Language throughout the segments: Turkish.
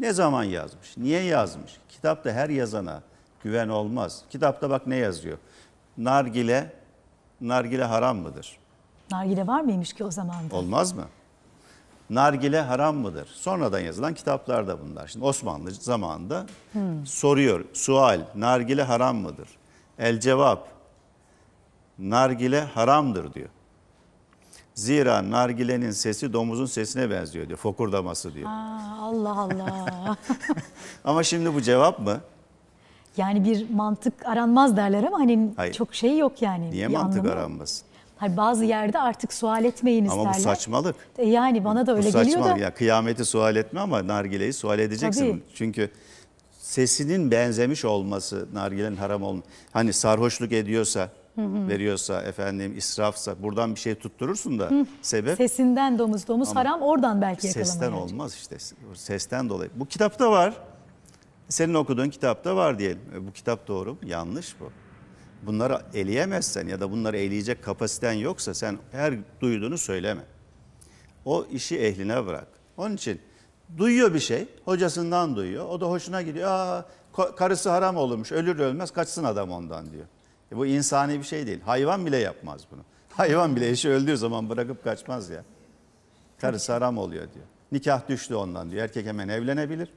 Ne zaman yazmış? Niye yazmış? Kitapta her yazana güven olmaz. Kitapta bak ne yazıyor? Nargile, nargile haram mıdır? Nargile var mıymış ki o zaman? Olmaz mı? Nargile haram mıdır? Sonradan yazılan kitaplarda bunlar. Şimdi Osmanlı zamanında hmm. soruyor. Sual, nargile haram mıdır? El cevap, nargile haramdır diyor. Zira nargilenin sesi domuzun sesine benziyor diyor. Fokurdaması diyor. Aa, Allah Allah. ama şimdi bu cevap mı? Yani bir mantık aranmaz derler ama hani Hayır. çok şey yok yani. Niye bir mantık anlamı. aranmaz? Hayır bazı yerde artık sual etmeyiniz ama derler. Ama bu saçmalık. E, yani bana da öyle bu saçmalık. geliyor da. Ya, kıyameti sual etme ama nargileyi sual edeceksin. Tabii. Çünkü sesinin benzemiş olması nargilenin haram olması. Hani sarhoşluk ediyorsa hı. veriyorsa efendim israfsa buradan bir şey tutturursun da hı. sebep. Sesinden domuz domuz haram oradan belki yakalamayacak. Sesten olmaz işte sesten dolayı. Bu kitapta var senin okuduğun kitapta var diyelim. E, bu kitap doğru mu? Yanlış bu. Bunları eleyemezsen ya da bunları eleyecek kapasiten yoksa sen her duyduğunu söyleme. O işi ehline bırak. Onun için duyuyor bir şey, hocasından duyuyor. O da hoşuna gidiyor. Aa, karısı haram olurmuş, ölür ölmez kaçsın adam ondan diyor. E bu insani bir şey değil. Hayvan bile yapmaz bunu. Hayvan bile eşi öldüğü zaman bırakıp kaçmaz ya. Karısı haram oluyor diyor. Nikah düştü ondan diyor. Erkek hemen evlenebilir.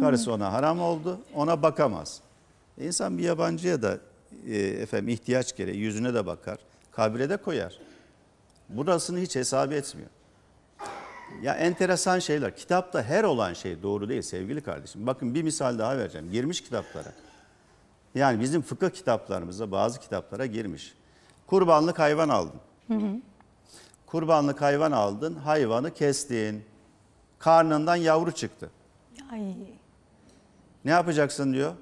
Karısı ona haram oldu. Ona bakamaz. İnsan bir yabancıya da e, efendim ihtiyaç gereği yüzüne de bakar. Kabre de koyar. Burasını hiç hesap etmiyor. Ya enteresan şeyler. Kitapta her olan şey doğru değil sevgili kardeşim. Bakın bir misal daha vereceğim. Girmiş kitaplara. Yani bizim fıkıh kitaplarımıza bazı kitaplara girmiş. Kurbanlık hayvan aldın. Hı hı. Kurbanlık hayvan aldın, hayvanı kestin. Karnından yavru çıktı. Ay. Ne yapacaksın diyor.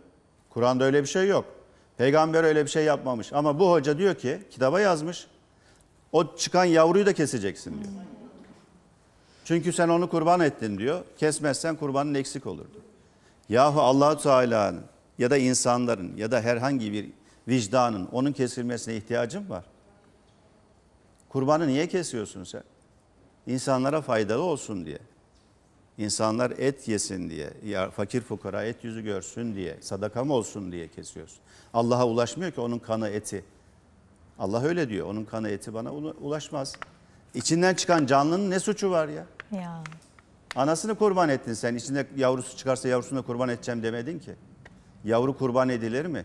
Kur'an'da öyle bir şey yok. Peygamber öyle bir şey yapmamış. Ama bu hoca diyor ki, kitaba yazmış. O çıkan yavruyu da keseceksin diyor. Çünkü sen onu kurban ettin diyor. Kesmezsen kurbanın eksik olurdu. Yahu Allahu Teala'nın ya da insanların ya da herhangi bir vicdanın onun kesilmesine ihtiyacım var. Kurbanı niye kesiyorsun sen? İnsanlara faydalı olsun diye. İnsanlar et yesin diye, ya fakir fukara et yüzü görsün diye, sadakam olsun diye kesiyorsun. Allah'a ulaşmıyor ki onun kanı eti. Allah öyle diyor. Onun kanı eti bana ulaşmaz. İçinden çıkan canlının ne suçu var ya? Ya. Anasını kurban ettin sen. İçinde yavrusu çıkarsa yavrusunu da kurban edeceğim demedin ki. Yavru kurban edilir mi?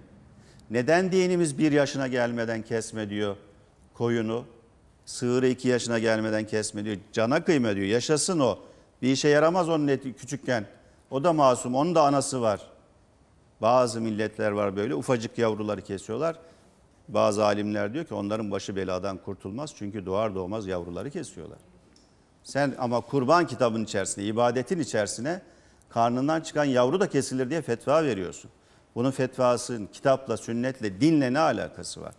Neden dinimiz bir yaşına gelmeden kesme diyor koyunu? Sığırı iki yaşına gelmeden kesme diyor. Cana kıyma diyor. Yaşasın o. Bir işe yaramaz onun eti küçükken. O da masum. Onun da anası var. Bazı milletler var böyle ufacık yavruları kesiyorlar. Bazı alimler diyor ki onların başı beladan kurtulmaz. Çünkü doğar doğmaz yavruları kesiyorlar. Sen ama kurban kitabının içerisine, ibadetin içerisine karnından çıkan yavru da kesilir diye fetva veriyorsun. Bunun fetvasının kitapla, sünnetle, dinle ne alakası var?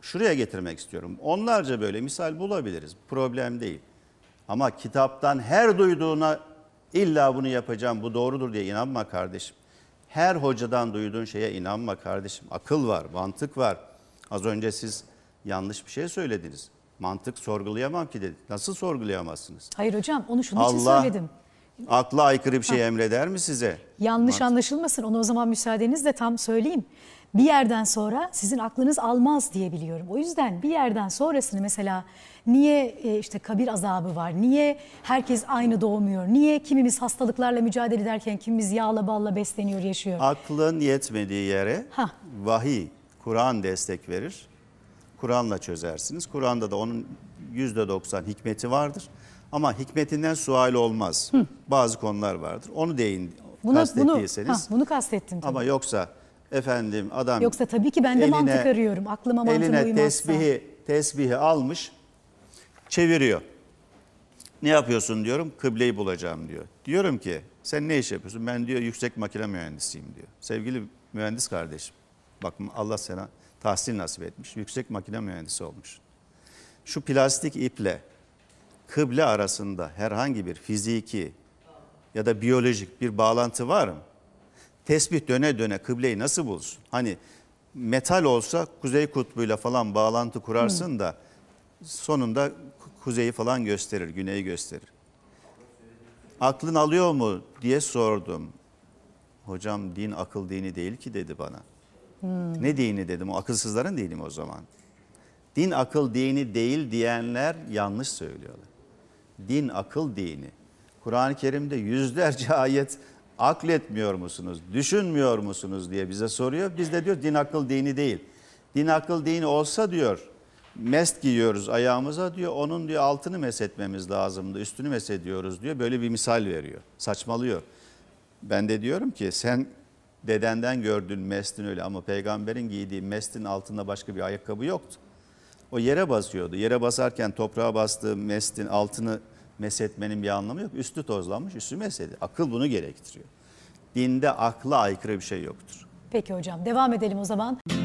Şuraya getirmek istiyorum. Onlarca böyle misal bulabiliriz. Problem değil. Ama kitaptan her duyduğuna illa bunu yapacağım, bu doğrudur diye inanma kardeşim. Her hocadan duyduğun şeye inanma kardeşim. Akıl var, mantık var. Az önce siz yanlış bir şey söylediniz. Mantık sorgulayamam ki dedi. Nasıl sorgulayamazsınız? Hayır hocam onu şunun Allah, için söyledim. Akla aykırı bir şey emreder mi size? Yanlış Mart. anlaşılmasın onu o zaman müsaadenizle tam söyleyeyim. Bir yerden sonra sizin aklınız almaz diye biliyorum. O yüzden bir yerden sonrasını mesela niye e, işte kabir azabı var, niye herkes aynı doğmuyor, niye kimimiz hastalıklarla mücadele ederken kimimiz yağla balla besleniyor, yaşıyor. Aklın yetmediği yere ha. vahiy, Kur'an destek verir. Kur'an'la çözersiniz. Kur'an'da da onun %90 hikmeti vardır. Ama hikmetinden sual olmaz. Hı. Bazı konular vardır. Onu değin Buna, kastettiyseniz. Bunu, ha, bunu kastettim. Tabii. Ama yoksa efendim adam Yoksa tabii ki ben de eline, mantık arıyorum. Aklıma mantık eline uymazsa. tesbihi, tesbihi almış çeviriyor. Ne yapıyorsun diyorum. Kıbleyi bulacağım diyor. Diyorum ki sen ne iş yapıyorsun? Ben diyor yüksek makine mühendisiyim diyor. Sevgili mühendis kardeşim. Bak Allah sana tahsil nasip etmiş. Yüksek makine mühendisi olmuş. Şu plastik iple kıble arasında herhangi bir fiziki ya da biyolojik bir bağlantı var mı? Tespit döne döne kıbleyi nasıl bulsun? Hani metal olsa kuzey kutbuyla falan bağlantı kurarsın da sonunda kuzeyi falan gösterir, güneyi gösterir. Aklın alıyor mu diye sordum. Hocam din akıl dini değil ki dedi bana. Hmm. Ne dini dedim o akılsızların dini mi o zaman? Din akıl dini değil diyenler yanlış söylüyorlar. Din akıl dini. Kur'an-ı Kerim'de yüzlerce ayet akletmiyor musunuz, düşünmüyor musunuz diye bize soruyor. Biz de diyor din akıl dini değil. Din akıl dini olsa diyor mest giyiyoruz ayağımıza diyor onun diyor altını mesetmemiz lazımdı üstünü mesediyoruz diyor böyle bir misal veriyor saçmalıyor. Ben de diyorum ki sen dedenden gördün mestin öyle ama peygamberin giydiği mestin altında başka bir ayakkabı yoktu. O yere basıyordu. Yere basarken toprağa bastığı mestin altını meshetmenin bir anlamı yok. Üstü tozlanmış, üstü mesedi Akıl bunu gerektiriyor. Dinde akla aykırı bir şey yoktur. Peki hocam devam edelim o zaman.